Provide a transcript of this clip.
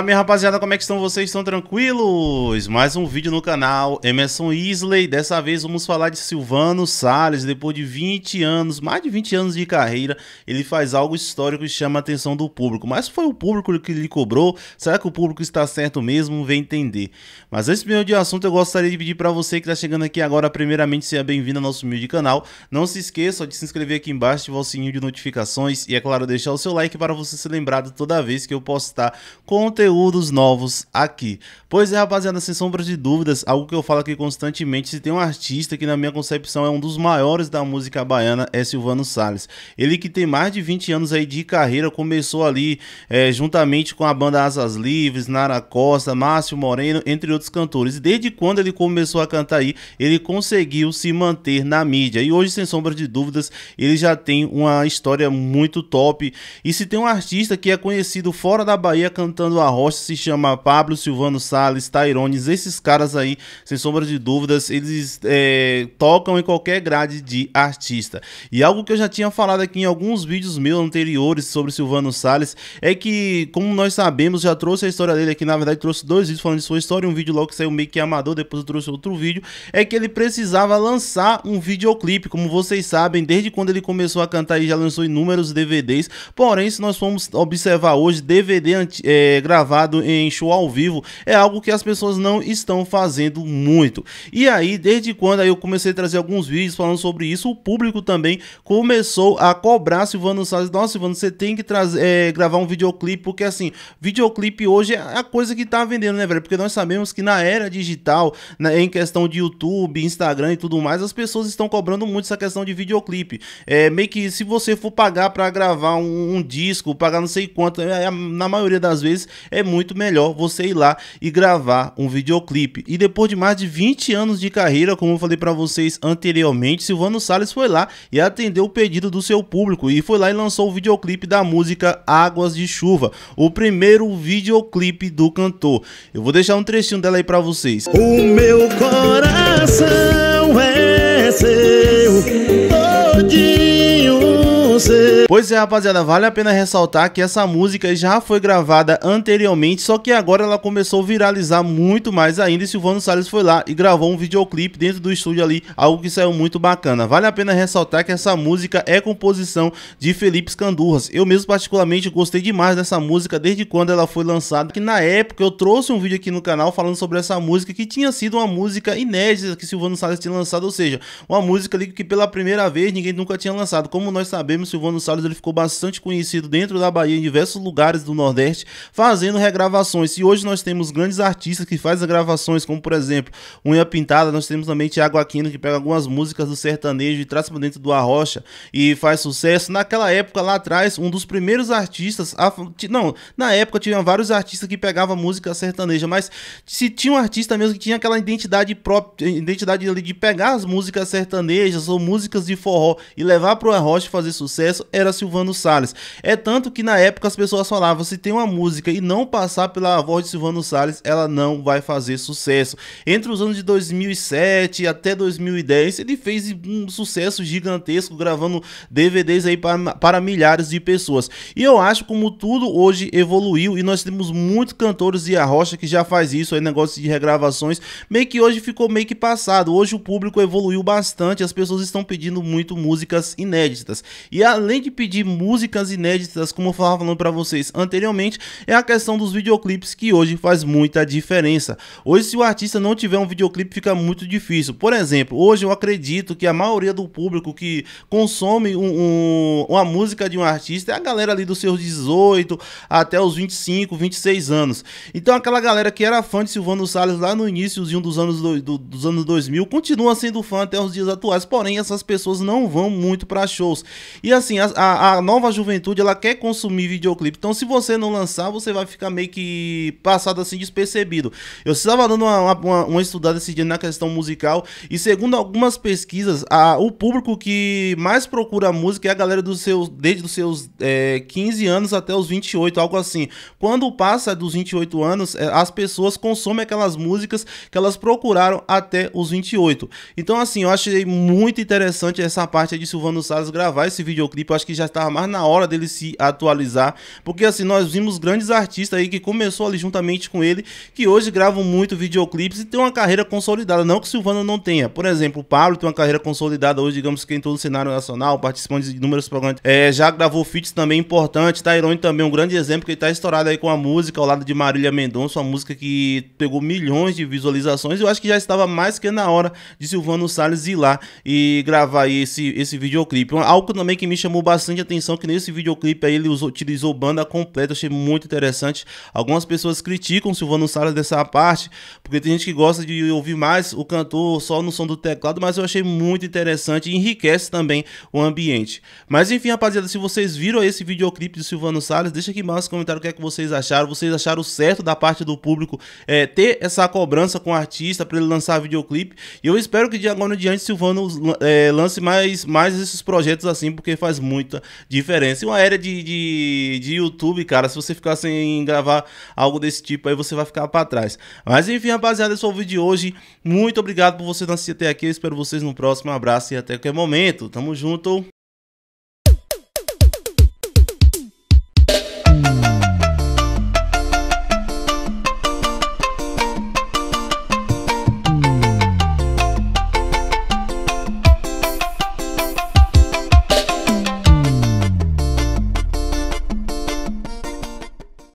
Olá, minha rapaziada, como é que estão vocês? Estão tranquilos? Mais um vídeo no canal Emerson Isley, dessa vez vamos falar de Silvano Salles, depois de 20 anos, mais de 20 anos de carreira, ele faz algo histórico e chama a atenção do público, mas foi o público que lhe cobrou, será que o público está certo mesmo? Vem entender. Mas antes primeiro de assunto, eu gostaria de pedir para você que está chegando aqui agora, primeiramente seja bem-vindo ao nosso humilde canal, não se esqueça de se inscrever aqui embaixo, ativar o sininho de notificações e é claro, deixar o seu like para você ser lembrado toda vez que eu postar conteúdo conteúdos novos aqui. Pois é, rapaziada, sem sombra de dúvidas, algo que eu falo aqui constantemente, se tem um artista que na minha concepção é um dos maiores da música baiana, é Silvano Salles. Ele que tem mais de 20 anos aí de carreira, começou ali é, juntamente com a banda Asas Livres, Nara Costa, Márcio Moreno, entre outros cantores. Desde quando ele começou a cantar aí, ele conseguiu se manter na mídia. E hoje, sem sombra de dúvidas, ele já tem uma história muito top. E se tem um artista que é conhecido fora da Bahia cantando a Rocha, se chama Pablo, Silvano Salles, Tyrones esses caras aí, sem sombra de dúvidas, eles é, tocam em qualquer grade de artista. E algo que eu já tinha falado aqui em alguns vídeos meus anteriores sobre Silvano Salles, é que, como nós sabemos, já trouxe a história dele aqui, na verdade trouxe dois vídeos falando de sua história, um vídeo logo que saiu meio que amador, depois eu trouxe outro vídeo, é que ele precisava lançar um videoclipe, como vocês sabem, desde quando ele começou a cantar e já lançou inúmeros DVDs, porém, se nós formos observar hoje, DVD é, gravado gravado em show ao vivo é algo que as pessoas não estão fazendo muito. E aí, desde quando aí eu comecei a trazer alguns vídeos falando sobre isso, o público também começou a cobrar Silvano Salles. Nossa, Silvano, você tem que trazer, é, gravar um videoclipe, porque assim, videoclipe hoje é a coisa que tá vendendo, né, velho? Porque nós sabemos que na era digital, na, em questão de YouTube, Instagram e tudo mais, as pessoas estão cobrando muito essa questão de videoclipe. É meio que se você for pagar para gravar um, um, disco, pagar não sei quanto, é, é na maioria das vezes é muito melhor você ir lá e gravar um videoclipe. E depois de mais de 20 anos de carreira, como eu falei para vocês anteriormente, Silvano Salles foi lá e atendeu o pedido do seu público e foi lá e lançou o videoclipe da música Águas de Chuva, o primeiro videoclipe do cantor. Eu vou deixar um trechinho dela aí para vocês. O meu coração é seu. Pois é, rapaziada, vale a pena ressaltar que essa música já foi gravada anteriormente, só que agora ela começou a viralizar muito mais ainda e Silvano Salles foi lá e gravou um videoclipe dentro do estúdio ali, algo que saiu muito bacana. Vale a pena ressaltar que essa música é composição de Felipe Scandurras. Eu mesmo particularmente gostei demais dessa música desde quando ela foi lançada, que na época eu trouxe um vídeo aqui no canal falando sobre essa música que tinha sido uma música inédita que Silvano Salles tinha lançado, ou seja, uma música ali que pela primeira vez ninguém nunca tinha lançado. Como nós sabemos, Silvano Salles Salles ele ficou bastante conhecido dentro da Bahia, em diversos lugares do Nordeste, fazendo regravações. E hoje nós temos grandes artistas que fazem gravações, como por exemplo, Unha Pintada, nós temos também Tiago Aquino, que pega algumas músicas do sertanejo e traz para dentro do Arrocha e faz sucesso. Naquela época, lá atrás, um dos primeiros artistas. A... Não, na época tinha vários artistas que pegavam música sertaneja, mas se tinha um artista mesmo que tinha aquela identidade própria, identidade ali de pegar as músicas sertanejas ou músicas de forró e levar para o Arrocha fazer sucesso, é era Silvano Salles. É tanto que na época as pessoas falavam, se tem uma música e não passar pela voz de Silvano Salles, ela não vai fazer sucesso. Entre os anos de 2007 até 2010, ele fez um sucesso gigantesco gravando DVDs aí para, para milhares de pessoas. E eu acho como tudo hoje evoluiu e nós temos muitos cantores de arrocha que já faz isso, aí negócio de regravações, meio que hoje ficou meio que passado. Hoje o público evoluiu bastante, as pessoas estão pedindo muito músicas inéditas. E além de pedir músicas inéditas, como eu estava falando para vocês anteriormente, é a questão dos videoclipes que hoje faz muita diferença. Hoje, se o artista não tiver um videoclipe, fica muito difícil. Por exemplo, hoje eu acredito que a maioria do público que consome um, um, uma música de um artista é a galera ali dos seus 18 até os 25, 26 anos. Então, aquela galera que era fã de Silvano Salles lá no início dos anos, do, do, dos anos 2000 continua sendo fã até os dias atuais, porém, essas pessoas não vão muito para shows. E assim, a, a, a nova juventude ela quer consumir videoclipe. Então, se você não lançar, você vai ficar meio que passado assim despercebido. Eu estava dando uma, uma, uma estudada esse dia na questão musical e, segundo algumas pesquisas, a, o público que mais procura música é a galera dos seus, desde os seus é, 15 anos até os 28, algo assim. Quando passa dos 28 anos, é, as pessoas consomem aquelas músicas que elas procuraram até os 28. Então, assim, eu achei muito interessante essa parte de Silvano Salles gravar esse videoclipe. Eu acho que que já estava mais na hora dele se atualizar, porque assim, nós vimos grandes artistas aí que começou ali juntamente com ele, que hoje gravam muito videoclipes e tem uma carreira consolidada, não que o Silvano não tenha. Por exemplo, o Pablo tem uma carreira consolidada hoje, digamos que em todo o cenário nacional, participando de inúmeros programas, é, já gravou feats também importante, Tyrone também é um grande exemplo, que ele está estourado aí com a música ao lado de Marília Mendonça, uma música que pegou milhões de visualizações, eu acho que já estava mais que na hora de Silvano Salles ir lá e gravar esse, esse videoclipe. Algo também que me chamou bastante bastante atenção que nesse videoclipe aí ele utilizou banda completa, achei muito interessante. Algumas pessoas criticam o Silvano Salles dessa parte, porque tem gente que gosta de ouvir mais o cantor só no som do teclado, mas eu achei muito interessante e enriquece também o ambiente. Mas enfim, rapaziada, se vocês viram esse videoclipe de Silvano Salles, deixa aqui embaixo nos comentários o que é que vocês acharam. Vocês acharam certo da parte do público é, ter essa cobrança com o artista para ele lançar videoclipe? E eu espero que de agora em diante Silvano é, lance mais, mais esses projetos assim, porque faz muito muita diferença. E uma era de, de, de YouTube, cara, se você ficar sem gravar algo desse tipo, aí você vai ficar para trás. Mas enfim, rapaziada, esse foi o vídeo de hoje. Muito obrigado por você assistir até aqui. Eu espero vocês no próximo. Um abraço e até qualquer momento. Tamo junto.